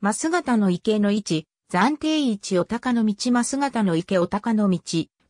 マスタの池の位置、暫定位置お高の道マスタの池お高の道、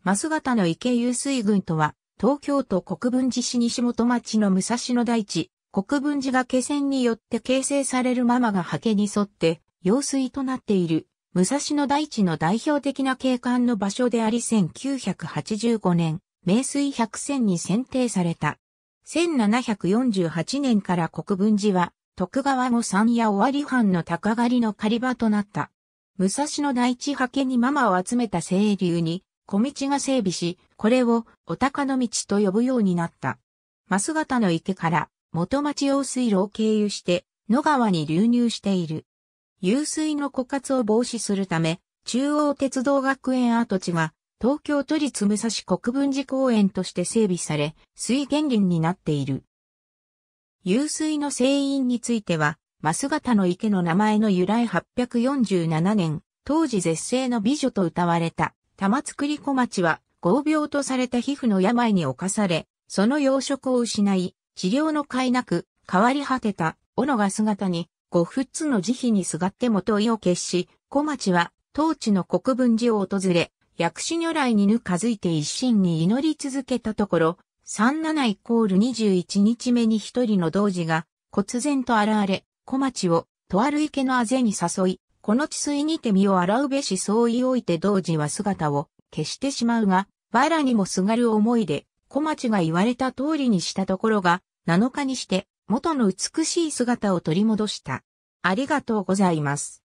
マスタの池遊水群とは、東京都国分寺市西本町の武蔵野台地、国分寺が気線によって形成されるママが刷毛に沿って、用水となっている、武蔵野台地の代表的な景観の場所であり1985年、名水百選に選定された。1748年から国分寺は、徳川後三夜尾張藩の鷹狩りの狩り場となった。武蔵野第一派遣にママを集めた清流に、小道が整備し、これをお鷹の道と呼ぶようになった。増形の池から元町用水路を経由して野川に流入している。湧水の枯渇を防止するため、中央鉄道学園跡地が東京都立武蔵国分寺公園として整備され、水源林になっている。湧水の成因については、マス型の池の名前の由来847年、当時絶世の美女と歌われた、玉造小町は、合病とされた皮膚の病に侵され、その養殖を失い、治療の甲斐なく、変わり果てた、斧が姿に、五仏の慈悲にすがっても問いを決し、小町は、当地の国分寺を訪れ、薬師如来にぬかづいて一心に祈り続けたところ、37イコール21日目に一人の童子が、忽然と現れ、小町を、とある池のあぜに誘い、この治水にて身を洗うべしそう言おいて童子は姿を消してしまうが、バらにもすがる思いで、小町が言われた通りにしたところが、7日にして、元の美しい姿を取り戻した。ありがとうございます。